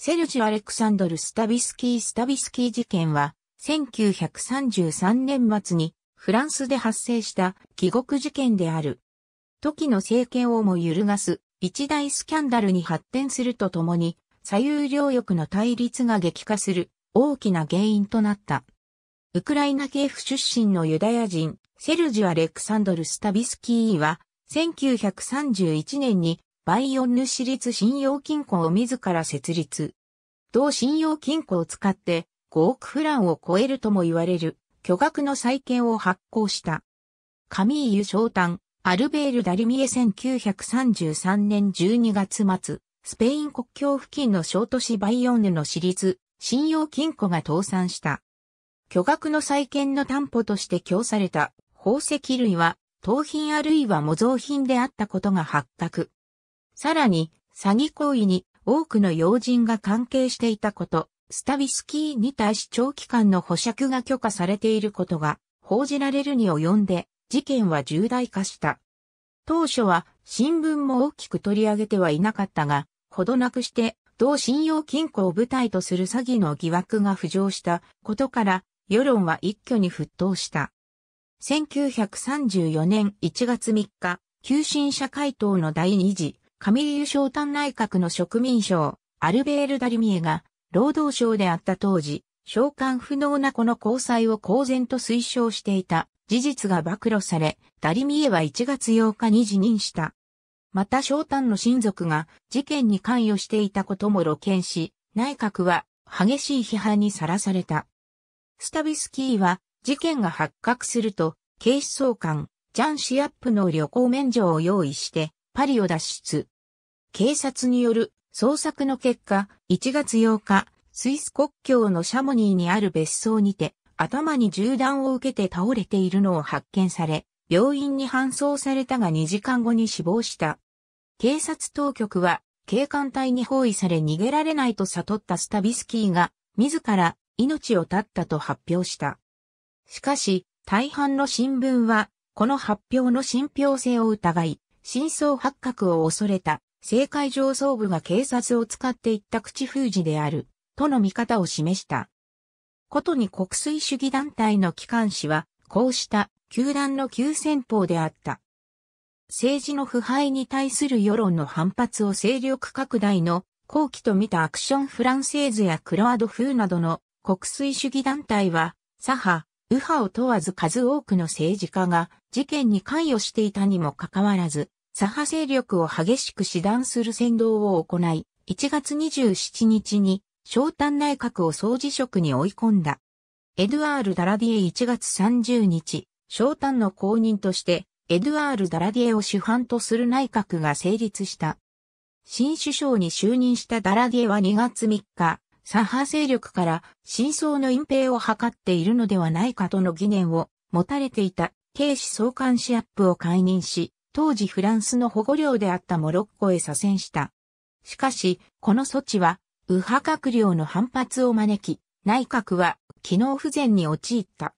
セルジュ・アレクサンドル・スタビスキー・スタビスキー事件は、1933年末にフランスで発生した帰国事件である。時の政権をも揺るがす一大スキャンダルに発展するとともに、左右両翼の対立が激化する大きな原因となった。ウクライナ系府出身のユダヤ人、セルジュ・アレクサンドル・スタビスキーは、1931年にバイヨンヌ市立信用金庫を自ら設立。同信用金庫を使って5億フランを超えるとも言われる巨額の債券を発行した。カミーユ・ショータン、アルベール・ダリミエ1933年12月末、スペイン国境付近の小都市バイヨンヌの市立、信用金庫が倒産した。巨額の債券の担保として供された宝石類は、盗品あるいは模造品であったことが発覚。さらに、詐欺行為に多くの要人が関係していたこと、スタビスキーに対し長期間の保釈が許可されていることが報じられるに及んで、事件は重大化した。当初は新聞も大きく取り上げてはいなかったが、ほどなくして同信用金庫を舞台とする詐欺の疑惑が浮上したことから、世論は一挙に沸騰した。1934年1月3日、急進社会党の第二次カミョータ丹内閣の植民省、アルベール・ダリミエが、労働省であった当時、召喚不能なこの交際を公然と推奨していた事実が暴露され、ダリミエは1月8日に辞任した。またタ丹の親族が事件に関与していたことも露見し、内閣は激しい批判にさらされた。スタビスキーは事件が発覚すると、警視総監、ジャン・シアップの旅行免除を用意して、パリを脱出。警察による捜索の結果、1月8日、スイス国境のシャモニーにある別荘にて、頭に銃弾を受けて倒れているのを発見され、病院に搬送されたが2時間後に死亡した。警察当局は、警官隊に包囲され逃げられないと悟ったスタビスキーが、自ら命を絶ったと発表した。しかし、大半の新聞は、この発表の信憑性を疑い、真相発覚を恐れた、政界上層部が警察を使っていった口封じである、との見方を示した。ことに国粋主義団体の機関紙は、こうした球団の急先鋒であった。政治の腐敗に対する世論の反発を勢力拡大の後期と見たアクションフランセーズやクロアド風などの国粋主義団体は、左派、右派を問わず数多くの政治家が事件に関与していたにもかかわらず、左派勢力を激しく指談する先導を行い、1月27日に昇丹内閣を総辞職に追い込んだ。エドゥアール・ダラディエ1月30日、昇丹の公認として、エドゥアール・ダラディエを主犯とする内閣が成立した。新首相に就任したダラディエは2月3日、左派勢力から真相の隠蔽を図っているのではないかとの疑念を持たれていた警視総監シアップを解任し、当時フランスの保護領であったモロッコへ左遷した。しかし、この措置は、右派閣僚の反発を招き、内閣は機能不全に陥った。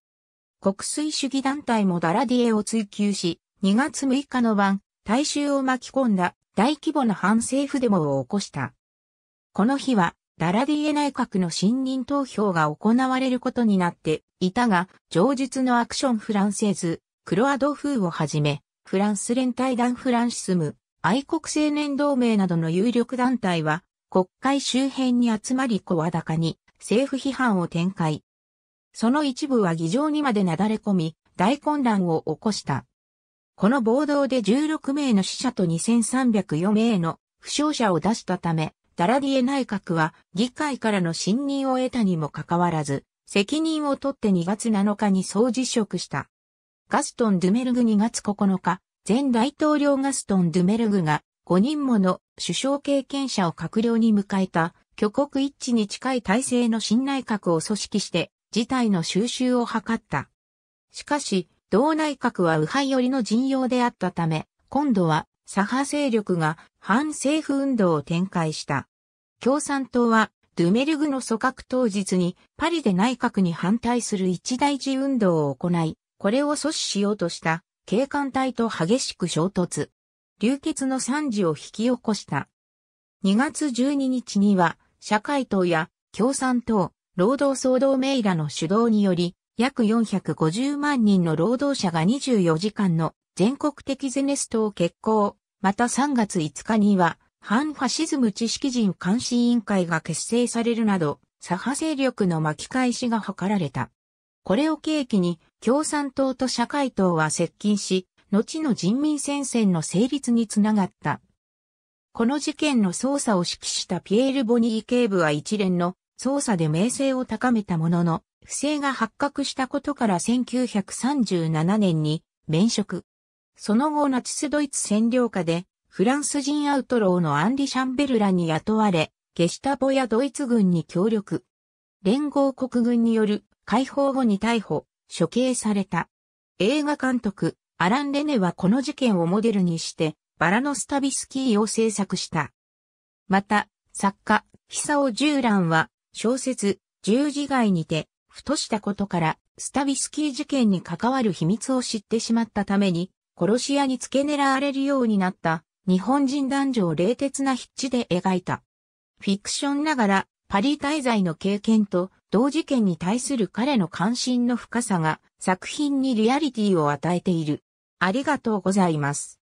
国粋主義団体もダラディエを追及し、2月6日の晩、大衆を巻き込んだ大規模な反政府デモを起こした。この日はダラディエ内閣の信任投票が行われることになっていたが、上述のアクションフランセーズ、クロアド風をはじめ、フランス連帯団フランシスム、愛国青年同盟などの有力団体は、国会周辺に集まり声高に政府批判を展開。その一部は議場にまでなだれ込み、大混乱を起こした。この暴動で16名の死者と2304名の負傷者を出したため、ダラディエ内閣は議会からの信任を得たにもかかわらず、責任を取って2月7日に総辞職した。ガストン・ドゥメルグ2月9日、前大統領ガストン・ドゥメルグが5人もの首相経験者を閣僚に迎えた、挙国一致に近い体制の新内閣を組織して、事態の収拾を図った。しかし、同内閣は右派寄りの陣容であったため、今度は左派勢力が反政府運動を展開した。共産党は、ドゥメルグの組閣当日にパリで内閣に反対する一大事運動を行い、これを阻止しようとした警官隊と激しく衝突。流血の惨事を引き起こした。2月12日には、社会党や共産党、労働総動名らの主導により、約450万人の労働者が24時間の全国的ゼネストを決行。また3月5日には、反ファシズム知識人監視委員会が結成されるなど、左派勢力の巻き返しが図られた。これを契機に、共産党と社会党は接近し、後の人民戦線の成立につながった。この事件の捜査を指揮したピエール・ボニー警部は一連の捜査で名声を高めたものの、不正が発覚したことから1937年に免職。その後ナチスドイツ占領下でフランス人アウトローのアンリ・シャンベルラに雇われ、ゲシタボやドイツ軍に協力。連合国軍による解放後に逮捕、処刑された。映画監督、アラン・レネはこの事件をモデルにして、バラのスタビスキーを制作した。また、作家、ヒサオ・ジューランは、小説、十字街にて、ふとしたことから、スタビスキー事件に関わる秘密を知ってしまったために、殺し屋に付け狙われるようになった日本人男女を冷徹な筆致で描いた。フィクションながら、パリ滞在の経験と、同事件に対する彼の関心の深さが、作品にリアリティを与えている。ありがとうございます。